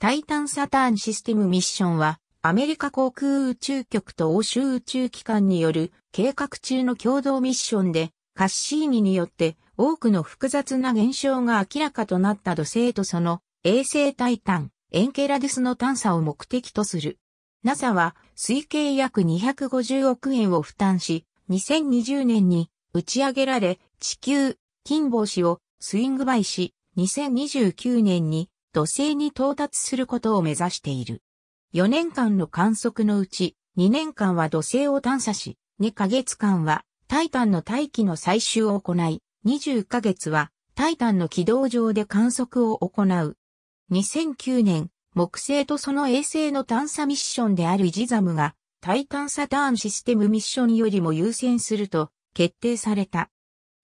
タイタンサターンシステムミッションは、アメリカ航空宇宙局と欧州宇宙機関による計画中の共同ミッションで、カッシーニによって多くの複雑な現象が明らかとなった土星とその衛星タイタン、エンケラデスの探査を目的とする。NASA は推計約250億円を負担し、2020年に打ち上げられ、地球、金星をスイングバイし、2029年に土星に到達することを目指している。4年間の観測のうち、2年間は土星を探査し、2ヶ月間はタイタンの大気の採集を行い、20ヶ月はタイタンの軌道上で観測を行う。2009年、木星とその衛星の探査ミッションであるジザムが、タイタンサターンシステムミッションよりも優先すると決定された。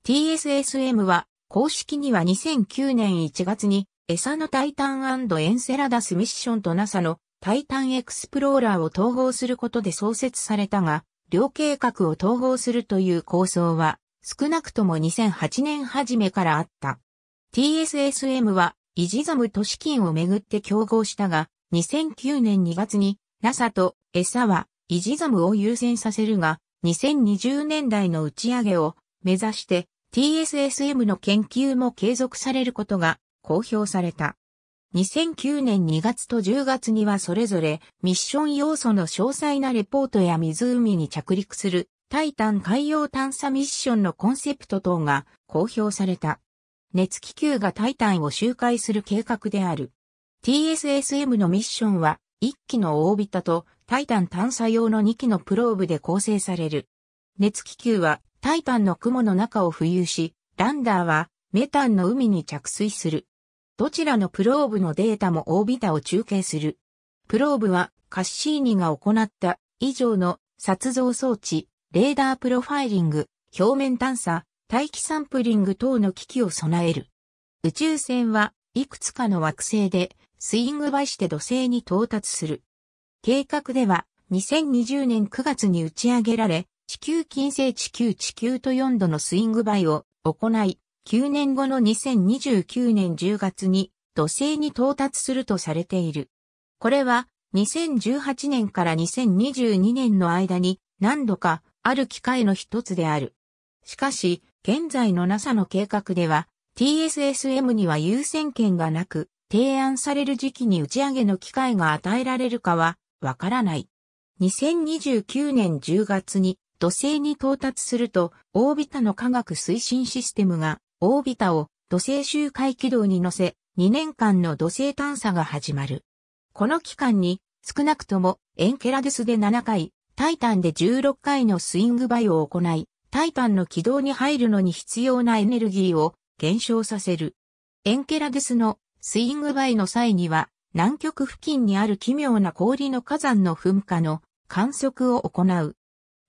TSSM は公式には2009年1月にエサのタイタンエンセラダスミッションと NASA のタイタンエクスプローラーを統合することで創設されたが、両計画を統合するという構想は、少なくとも2008年初めからあった。TSSM は、イジザムと資金をめぐって競合したが、2009年2月に NASA とエサはイジザムを優先させるが、2020年代の打ち上げを目指して TSSM の研究も継続されることが公表された。2009年2月と10月にはそれぞれミッション要素の詳細なレポートや湖に着陸するタイタン海洋探査ミッションのコンセプト等が公表された。熱気球がタイタンを周回する計画である。TSSM のミッションは1機のオービタとタイタン探査用の2機のプローブで構成される。熱気球はタイタンの雲の中を浮遊し、ランダーはメタンの海に着水する。どちらのプローブのデータもオービタを中継する。プローブはカッシーニが行った以上の撮像装置、レーダープロファイリング、表面探査、大気サンプリング等の機器を備える。宇宙船はいくつかの惑星でスイングバイして土星に到達する。計画では2020年9月に打ち上げられ、地球近世地球地球と4度のスイングバイを行い、9年後の2029年10月に土星に到達するとされている。これは2018年から2022年の間に何度かある機会の一つである。しかし、現在の NASA の計画では TSSM には優先権がなく、提案される時期に打ち上げの機会が与えられるかはわからない。2029年10月に土星に到達すると、オービタの科学推進システムがオービタを土星周回軌道に乗せ、2年間の土星探査が始まる。この期間に、少なくともエンケラデスで7回、タイタンで16回のスイングバイを行い、タイタンの軌道に入るのに必要なエネルギーを減少させる。エンケラデスのスイングバイの際には、南極付近にある奇妙な氷の火山の噴火の観測を行う。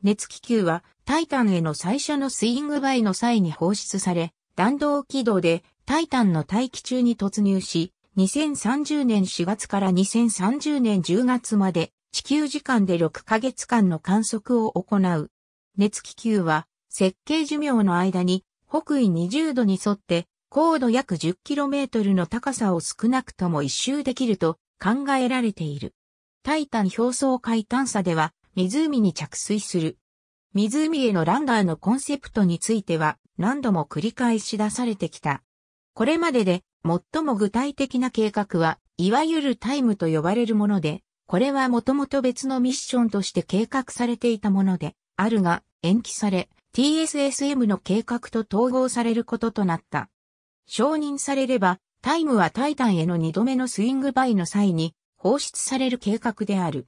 熱気球はタイタンへの最初のスイングバイの際に放出され、弾道軌道でタイタンの大気中に突入し、2030年4月から2030年10月まで地球時間で6ヶ月間の観測を行う。熱気球は設計寿命の間に北緯20度に沿って高度約 10km の高さを少なくとも一周できると考えられている。タイタン表層海探査では湖に着水する。湖へのランダーのコンセプトについては何度も繰り返し出されてきた。これまでで最も具体的な計画は、いわゆるタイムと呼ばれるもので、これはもともと別のミッションとして計画されていたもので、あるが延期され、TSSM の計画と統合されることとなった。承認されれば、タイムはタイタンへの2度目のスイングバイの際に放出される計画である。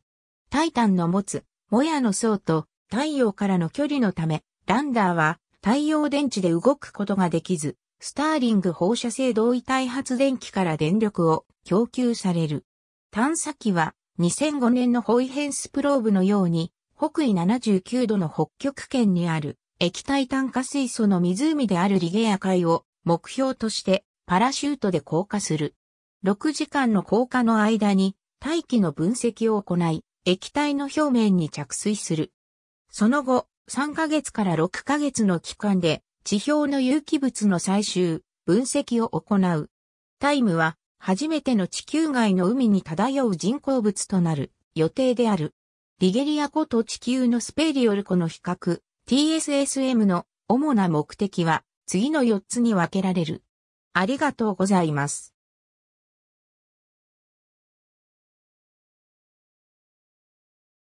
タイタンの持つ、モヤの層と太陽からの距離のため、ランダーは太陽電池で動くことができず、スターリング放射性同位体発電機から電力を供給される。探査機は2005年のホイヘンスプローブのように北緯79度の北極圏にある液体炭化水素の湖であるリゲア海を目標としてパラシュートで降下する。6時間の降下の間に大気の分析を行い液体の表面に着水する。その後、3ヶ月から6ヶ月の期間で地表の有機物の採集、分析を行う。タイムは初めての地球外の海に漂う人工物となる予定である。リゲリア湖と地球のスペリオル湖の比較、TSSM の主な目的は次の4つに分けられる。ありがとうございます。